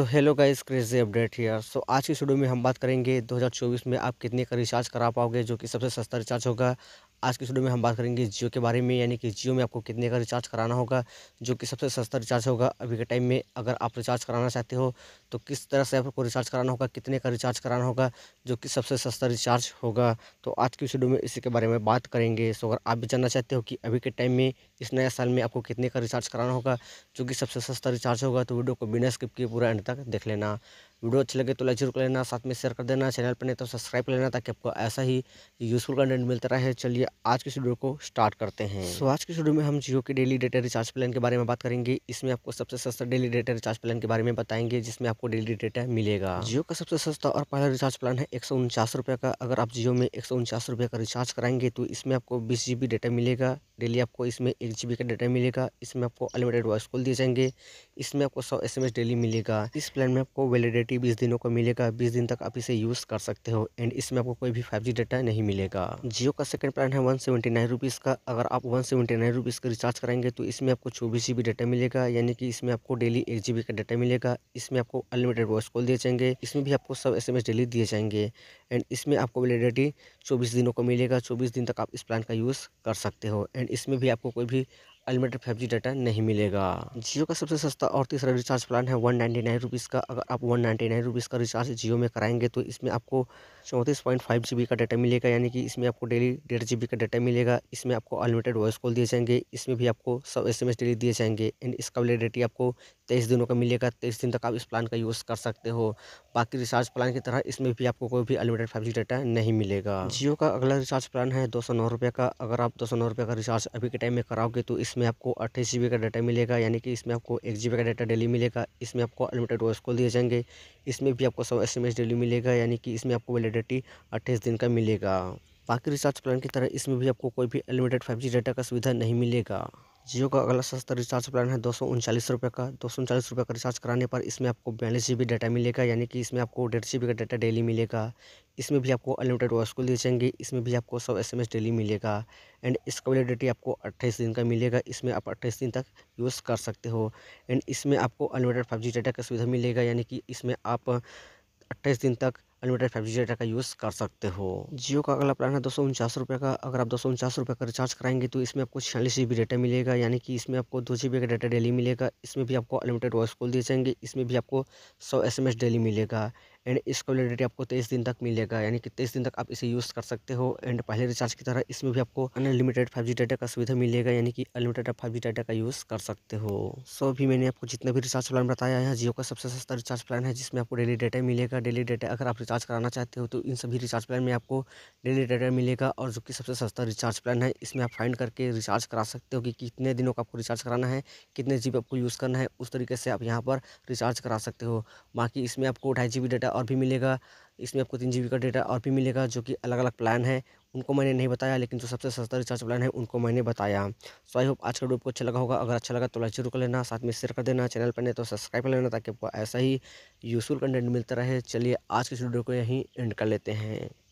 so hello guys crazy update here so आज की video में हम बात करेंगे 2024 में आप कितने का रिचार्ज करा पाओगे जो कि सबसे सस्ता रिचार्ज होगा आज के वीडियो में हम बात करेंगे जियो के बारे में यानी कि जियो में आपको कितने का रिचार्ज कराना होगा जो कि सबसे सस्ता रिचार्ज होगा अभी के टाइम में अगर आप रिचार्ज कराना चाहते हो तो किस तरह से आपको रिचार्ज कराना होगा कितने का रिचार्ज कराना होगा जो कि सबसे सस्ता रिचार्ज होगा तो आज की वीडियो में इसी के बारे में बात करेंगे सो अगर आप भी जानना चाहते हो कि अभी के टाइम में इस नया साल में आपको कितने का रिचार्ज कराना होगा जो कि सबसे सस्ता रिचार्ज होगा तो वीडियो को बिना स्किप किए पूरा एंड तक देख लेना वीडियो अच्छी लगे तो लाइक जरूर कर लेना साथ में शेयर कर देना चैनल पर नहीं तो सब्सक्राइब कर लेना ताकि आपको ऐसा ही यूज़फुल कंटेंट मिलता रहे चलिए आज की वीडियो को स्टार्ट करते हैं सो आज की वीडियो में हम जियो के डेली डेटा रिचार्ज प्लान के बारे में बात करेंगे इसमें आपको सबसे सस्ता डेली डेटा रिचार्ज प्लान के बारे में बताएंगे जिसमें आपको डेली डेटा मिलेगा जियो का सबसे सस्ता और पहला रिचार्ज प्लान है एक का अगर आप जियो में एक का रिचार्ज कराएंगे तो इसमें आपको बीस डेटा मिलेगा डेली आपको इसमें एक जी का डाटा मिलेगा इसमें आपको अनलिमिटेड वॉइस कॉल दिए जाएंगे इसमें आपको सौ एस डेली मिलेगा इस प्लान में आपको वैलिडिटी बीस दिनों का मिलेगा बीस दिन तक आप इसे यूज़ कर सकते हो एंड इसमें आपको कोई भी फाइव डाटा नहीं मिलेगा जियो का सेकंड प्लान है वन सेवेंटी का अगर आप वन सेवेंटी का रिचार्ज कराएंगे तो इसमें आपको चौबीस जी डाटा मिलेगा यानी कि इसमें आपको डेली एक जी का डाटा मिलेगा इसमें आपको अनलिमिटेड वॉइस कॉल दिए जाएंगे इसमें भी आपको सब एस डेली दिए जाएंगे एंड इसमें आपको वैलिडिटी चौबीस दिनों का मिलेगा चौबीस दिन तक आप इस प्लान का यूज़ कर सकते हो एंड इसमें भी आपको कोई भी अनलिमिटेड फाइव जी डाटा नहीं मिलेगा जियो का सबसे सस्ता और तीसरा रिचार्ज प्लान है वन नाइन्टी नाइन रुपीज़ का अगर आप वन नाइन्टी नाइन रुपीज़ का रिचार्ज जियो में कराएंगे तो इसमें आपको चौंतीस पॉइंट फाइव जी बी का डाटा मिलेगा यानी कि इसमें आपको डेली डेढ़ जी बी का डाटा मिलेगा इसमें आपको अनलिमिटेड वॉइस कॉल दिए जाएंगे इसमें भी आपको सब एस एम एस डेली दिए जाएंगे एंड इसका वैलिडिटी आपको तेईस दिनों का मिलेगा तेईस दिन तक आप इस प्लान का यूज़ कर सकते हो बाकी रिचार्ज प्लान की तरह इसमें भी आपको कोई भी अनलिमिटेड फाइव जी डाटा नहीं मिलेगा जियो का अगला रिचार्ज प्लान है दो सौ नौ रुपये का अगर आप दो सौ नौ रुपये का रिचार्ज अभी के टाइम में कराओगे तो इस इसमें आपको अट्ठाईस जी का डाटा मिलेगा यानी कि इसमें आपको एक जी का डाटा डेली मिलेगा इसमें आपको अनलिमिटेड वॉइस कॉल दिए जाएंगे इसमें भी आपको सौ एस डेली मिलेगा यानी कि इसमें आपको वैलिडिटी अट्ठाईस दिन का मिलेगा बाकी रिचार्ज प्लान की तरह इसमें भी आपको कोई भी अनलिमिटेड फाइव जी डाटा का सुविधा नहीं मिलेगा जियो का अगला सस्ता रिचार्ज प्लान है दो सौ उनचालीस रुपये का दो सौ उनचालीस रुपये का रिचार्ज कराने पर इसमें आपको बयालीस जी बी डाटा मिलेगा यानी कि इसमें आपको डेढ़ जी बी का डाटा डेली मिलेगा इसमें भी आपको अनलिमिटेड वॉइस कॉल दी जाएंगे इसमें भी आपको सौ एस एम एस डेली मिलेगा एंड इसका वैलिडिटी आपको अट्ठाईस दिन का मिलेगा इसमें आप अट्ठाईस दिन तक यूज़ कर सकते हो एंड इसमें आपको अनलिमिटेड फाइव जी डाटा का सुविधा मिलेगा यानी कि इसमें आप अट्ठाईस दिन तक अनलिमिटेड फाइव जी डेटा का यूज़ कर सकते हो जियो का अगला प्लान है दो सौ उनचास रुपये का अगर आप दो सौ उनचास रुपये का रिचार्ज कराएंगे तो इसमें आपको छियालीस जी बी डेटा मिलेगा यानी कि इसमें आपको दो जी बी का डेटा डेली मिलेगा इसमें भी आपको अनलिमिटेड वॉइस कॉल दिए जाएंगे इसमें भी आपको सौ एस एम एस डेली मिलेगा एंड इसका वैलिडिटी आपको तेईस दिन तक मिलेगा यानी कि तेईस दिन तक आप इसे यूज़ कर सकते हो एंड पहले रिचार्ज की तरह इसमें भी आपको अनलिमिटेड फाइव जी डाटा का सुविधा मिलेगा यानी कि अनलिमिटेड आप फाइव जी डाटा का यूज़ कर सकते हो सो भी मैंने आपको जितना भी रिचार्ज प्लान बताया है जियो का सबसे सस्ता रिचार्ज प्लान है जिसमें आपको डेली डाटा मिलेगा डेली डाटा अगर आप रिचार्ज कराना चाहते हो तो इन सभी रिचार्ज प्लान में आपको डेली डाटा मिलेगा और जो कि सबसे सस्ता रिचार्ज प्लान है इसमें आप फाइंड करके रिचार्ज करा सकते हो कि कितने दिनों का आपको रिचार्ज कराना है कितने जी आपको यूज़ करना है उस तरीके से आप यहाँ पर रिचार्ज करा सकते हो बाकी इसमें आपको ढाई जी डाटा और भी मिलेगा इसमें आपको तीन जी का डेटा और भी मिलेगा जो कि अलग अलग प्लान है उनको मैंने नहीं बताया लेकिन जो सबसे सस्ता रिचार्ज प्लान है उनको मैंने बताया सो आई होप आज का वीडियो को अच्छा लगा होगा अगर अच्छा लगा तो लाइक जरूर कर लेना साथ में शेयर कर देना चैनल पर नहीं तो सब्सक्राइब कर लेना ताकि आपको ऐसा ही यूज़फुल कंटेंट मिलता रहे चलिए आज के इस वीडियो को यहीं एंड कर लेते हैं